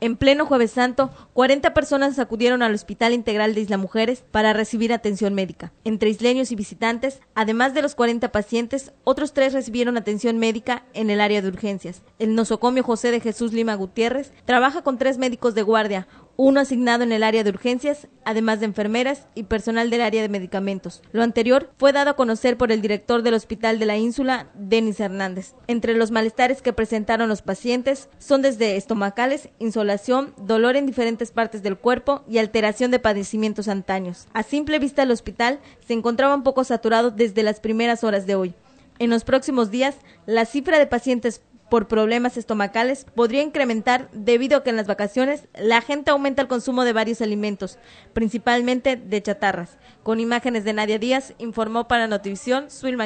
En pleno jueves santo, 40 personas acudieron al Hospital Integral de Isla Mujeres para recibir atención médica. Entre isleños y visitantes, además de los 40 pacientes, otros tres recibieron atención médica en el área de urgencias. El nosocomio José de Jesús Lima Gutiérrez trabaja con tres médicos de guardia, uno asignado en el área de urgencias, además de enfermeras y personal del área de medicamentos. Lo anterior fue dado a conocer por el director del Hospital de la Ínsula, Denis Hernández. Entre los malestares que presentaron los pacientes son desde estomacales, insolación, dolor en diferentes partes del cuerpo y alteración de padecimientos antaños. A simple vista el hospital se encontraba un poco saturado desde las primeras horas de hoy. En los próximos días, la cifra de pacientes por problemas estomacales podría incrementar debido a que en las vacaciones la gente aumenta el consumo de varios alimentos, principalmente de chatarras. Con imágenes de Nadia Díaz, informó para Notivisión Suil